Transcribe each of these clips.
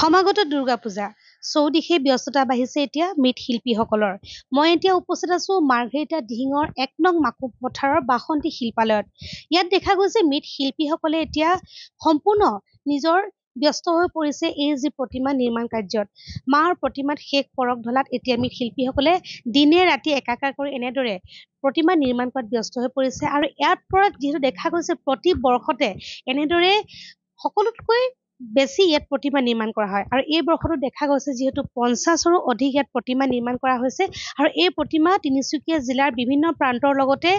সমাগত দুৰ্গা পূজা চৌদিশে ব্যস্ততা বাঢ়িছে এতিয়া মৃৎশিল্পীসকলৰ মই এতিয়া উপস্থিত আছো মাৰ্ঘেৰিটা দিহিঙৰ এক নং মাকো পথাৰৰ বাসন্তী শিল্পালয়ত ইয়াত দেখা গৈছে মৃৎশিল্পীসকলে এতিয়া সম্পূৰ্ণ নিজৰ ব্যস্ত হৈ পৰিছে এই যি প্ৰতিমা নিৰ্মাণ কাৰ্যত মাৰ প্ৰতিমাত শেষ পৰক ঢলাত এতিয়া মৃৎশিল্পীসকলে দিনে ৰাতি একাকাৰ কৰি এনেদৰে প্ৰতিমা নিৰ্মাণ কৰাত ব্যস্ত হৈ পৰিছে আৰু ইয়াৰ পৰা যিহেতু দেখা গৈছে প্ৰতি বৰ্ষতে এনেদৰে সকলোতকৈ বেছি ইয়াত প্ৰতিমা নিৰ্মাণ কৰা হয় আৰু এই বৰ্ষটো দেখা গৈছে যিহেতু পঞ্চাছৰো অধিক ইয়াত প্ৰতিমা নিৰ্মাণ কৰা হৈছে আৰু এই প্ৰতিমা তিনিচুকীয়া জিলাৰ বিভিন্ন প্ৰান্তৰ লগতে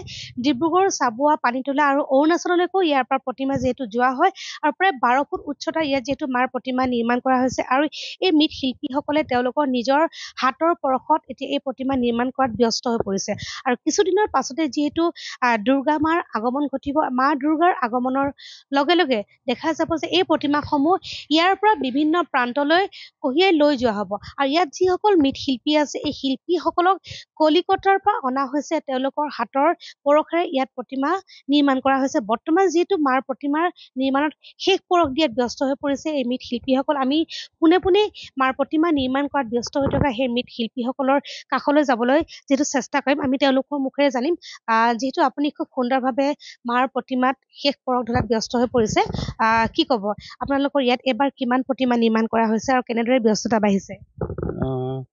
ডিব্ৰুগড় চাবুৱা পানীতোলা আৰু অৰুণাচললৈকো ইয়াৰ পৰা প্ৰতিমা যিহেতু যোৱা হয় আৰু প্ৰায় বাৰ ফুট উচ্চতা ইয়াত যিহেতু মাৰ প্ৰতিমা নিৰ্মাণ কৰা হৈছে আৰু এই শিল্পীসকলে তেওঁলোকৰ নিজৰ হাতৰ পৰশত এতিয়া এই প্ৰতিমা নিৰ্মাণ কৰাত ব্যস্ত হৈ পৰিছে আৰু কিছুদিনৰ পাছতে যিহেতু আহ দুৰ্গা মাৰ আগমন ঘটিব মা দুৰ্গাৰ আগমনৰ লগে লগে দেখা যাব যে এই প্ৰতিমাসমূহ মৃৎশিল্পীসমূহ ইয়াৰ পৰা বিভিন্ন প্ৰান্তলৈ কঢ়িয়াই লৈ যোৱা হ'ব আৰু ইয়াত যিসকল মৃৎশিল্পী আছে এই শিল্পীসকলক কলিকতাৰ পৰা অনা হৈছে তেওঁলোকৰ হাতৰ পৰশেৰে ইয়াত প্ৰতিমা নিৰ্মাণ কৰা হৈছে বৰ্তমান যিহেতু মাৰ প্ৰতিমাৰ নিৰ্মাণত শেষ পৰশ দিয়াত ব্যস্ত হৈ পৰিছে এই মৃৎশিল্পীসকল আমি পোনে পোনে মাৰ প্ৰতিমা নিৰ্মাণ কৰাত ব্যস্ত হৈ থকা সেই মৃৎশিল্পীসকলৰ কাষলৈ যাবলৈ যিহেতু চেষ্টা কৰিম আমি তেওঁলোকৰ মুখেৰে জানিম আহ যিহেতু আপুনি খুব সুন্দৰভাৱে মাৰ প্ৰতিমাত শেষ পৰশ ধৰাত ব্যস্ত হৈ পৰিছে আহ কি ক'ব আপোনালোকৰ আকৌ ইয়াত এবাৰ কিমান প্ৰতিমা নিৰ্মাণ কৰা হৈছে আৰু কেনেদৰে ব্যস্ততা বাঢ়িছে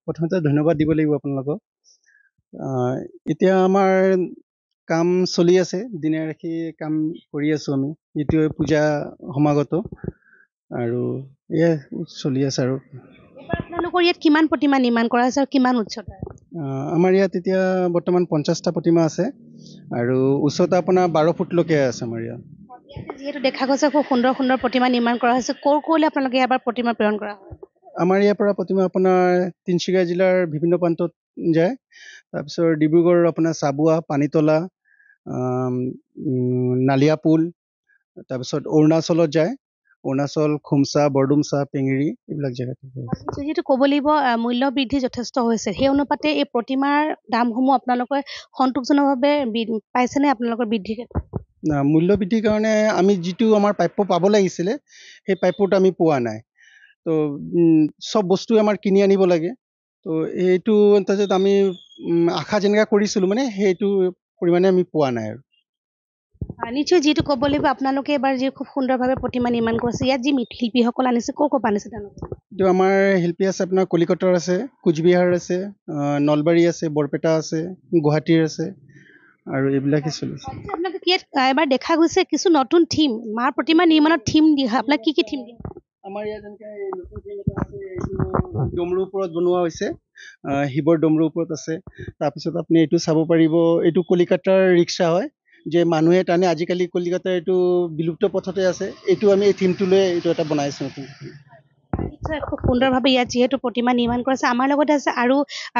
প্ৰথমতে ধন্যবাদ দিব লাগিব আপোনালোকক এতিয়া আমাৰ কাম চলি আছে দিনে ৰাখি কাম কৰি আছোঁ আমি এইটোৱে পূজা সমাগত আৰু এয়া চলি আছে আৰু আপোনালোকৰ ইয়াত কিমান প্ৰতিমা নিৰ্মাণ কৰা হৈছে আৰু কিমান উচ্চতা আমাৰ ইয়াত এতিয়া বৰ্তমান পঞ্চাছটা প্ৰতিমা আছে আৰু উচ্চতা আপোনাৰ বাৰ ফুটলৈকে আছে আমাৰ ইয়াত যিহেতু দেখা গৈছে খুব সুন্দৰ সুন্দৰ প্ৰতিমা নিৰ্মাণ কৰা হৈছে ক'ৰ ক'লৈ আপোনালোকে ইয়াৰ পৰা প্ৰতিমা প্ৰেৰণ কৰা আমাৰ ইয়াৰ পৰা প্ৰতিমা আপোনাৰ তিনিচুকীয়া জিলাৰ বিভিন্ন প্ৰান্তত যায় তাৰপিছত ডিব্ৰুগড়ৰ আপোনাৰ চাবুৱা পানীতলা নালিয়া পুল তাৰপিছত অৰুণাচলত যায় অৰুণাচল খুমচা বৰডুমচা পেঙেৰি এইবিলাক জেগাত যিহেতু ক'ব লাগিব মূল্য বৃদ্ধি যথেষ্ট হৈছে সেই অনুপাতে এই প্ৰতিমাৰ দামসমূহ আপোনালোকে সন্তোষজনকভাৱে পাইছেনে আপোনালোকৰ বৃদ্ধি ক্ষেত্ৰত মূল্য বৃদ্ধিৰ কাৰণে আমি যিটো আমাৰ প্ৰাপ্য পাব লাগিছিলে সেই প্ৰাপ্যটো আমি পোৱা নাই তো চব বস্তু আমাৰ কিনি আনিব লাগে তো এইটো তাৰপিছত আমি আশা যেনেকৈ কৰিছিলোঁ মানে সেইটো পৰিমাণে আমি পোৱা নাই আৰু নিশ্চয় যিটো ক'ব লাগিব আপোনালোকে এবাৰ যি খুব সুন্দৰভাৱে প্ৰতিমা নিৰ্মাণ কৰিছে ইয়াত যি শিল্পীসকল আনিছে ক'ৰ ক'ৰ পৰা আনিছে তেওঁলোকে এইটো আমাৰ শিল্পী আছে আপোনাৰ কলিকতাৰ আছে কোচবিহাৰ আছে নলবাৰী আছে বৰপেটা আছে গুৱাহাটীৰ আছে আৰু এইবিলাকে চলিছে আপোনালোকে ইয়াত এবাৰ দেখা গৈছে কিছু নতুন থিম মাৰ প্ৰতিমা নিৰ্মাণত থিম দিয়া আপোনাক কি কি থিম দিয়া আমাৰ ইয়াত যেনেকৈ ডমৰুৰ ওপৰত বনোৱা হৈছে শিৱৰ ডমৰুৰ ওপৰত আছে তাৰপিছত আপুনি এইটো চাব পাৰিব এইটো কলিকাতাৰ ৰিক্সা হয় যে মানুহে তাৰমানে আজিকালি কলিকাতাৰ এইটো বিলুপ্ত পথতে আছে এইটো আমি এই থিমটো লৈ এইটো এটা বনাইছো খুব সুন্দৰভাৱে ইয়াত যিহেতু প্ৰতিমা নিৰ্মাণ কৰিছে আমাৰ লগতে আছে আৰু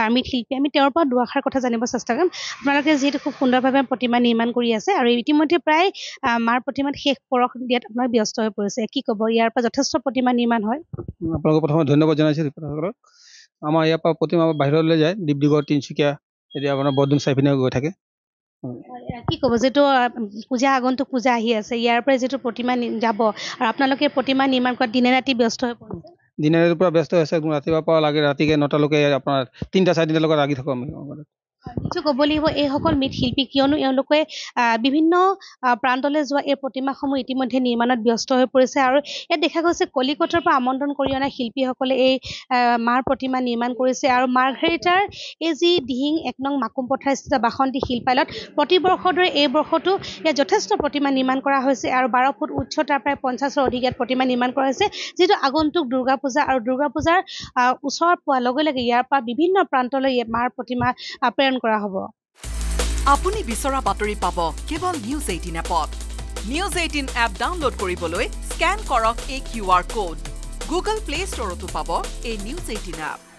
আৰ্মী শিল্পী আমি তেওঁৰ পৰা দুৱাষাৰ কথা জানিব চেষ্টা কৰিম আপোনালোকে যিহেতু খুব সুন্দৰভাৱে প্ৰতিমা নিৰ্মাণ কৰি আছে আৰু ইতিমধ্যে প্ৰায় মাৰ প্ৰতিমাত শেষ পৰশ দিয়াত আপোনাৰ ব্যস্ত হৈ পৰিছে কি ক'ব ইয়াৰ পৰা যথেষ্ট প্ৰতিমা নিৰ্মাণ হয় আপোনালোকক প্ৰথমে ধন্যবাদ জনাইছোঁ দীপকসকলক আমাৰ ইয়াৰ পৰা প্ৰতিমা বাহিৰলৈ যায় ডিব্ৰুগড় তিনিচুকীয়া এতিয়া আপোনাৰ বৰদুম পিনে গৈ থাকে কি ক'ব যিটো পূজা আগন্তুক পূজা আহি আছে ইয়াৰ পৰা যিটো প্ৰতিমা যাব আৰু আপোনালোকে প্ৰতিমা নিৰ্মাণ কৰাত দিনে ৰাতি ব্যস্ত হৈ পৰিছে দিনেৰ পৰা ব্যস্ত হৈ আছে ৰাতিপুৱাৰ পৰা লাগে ৰাতিকে নটালৈকে আপোনাৰ তিনিটা চাৰে তিনিটালৈকে লাগি থাকোঁ আমি নিজে ক'ব লাগিব এইসকল মৃৎশিল্পী কিয়নো এওঁলোকে বিভিন্ন প্ৰান্তলৈ যোৱা এই প্ৰতিমাসমূহ ইতিমধ্যে নিৰ্মাণত ব্যস্ত হৈ পৰিছে আৰু ইয়াত দেখা গৈছে কলিকতাৰ পৰা আমন্ত্ৰণ কৰি অনা শিল্পীসকলে এই মাৰ প্ৰতিমা নিৰ্মাণ কৰিছে আৰু মাৰ্ঘেৰিটাৰ এই যি দিহিং এক নং মাকুম পথাৰ স্থিত বাসন্তী শিল্পালয়ত প্ৰতিবৰ্ষৰ দৰে এই বৰ্ষতো ইয়াত যথেষ্ট প্ৰতিমা নিৰ্মাণ কৰা হৈছে আৰু বাৰ ফুট উচ্চতাৰ প্ৰায় পঞ্চাছৰ অধিক ইয়াত প্ৰতিমা নিৰ্মাণ কৰা হৈছে যিহেতু আগন্তুক দুৰ্গা পূজা আৰু দুৰ্গা পূজাৰ ওচৰ পোৱাৰ লগে লগে ইয়াৰ পৰা বিভিন্ন প্ৰান্তলৈ মাৰ প্ৰতিমা প্ৰেৰণ প্ৰদান কৰা হ'ব আপুনি বিচৰা বাতৰি পাব কেৱল নিউজ এইটিন এপত নিউজ এইটিন এপ ডাউনলোড কৰিবলৈ স্কেন কৰক এই Q R code Google play ষ্টৰতো পাব এই নিউজ এইটিন এপ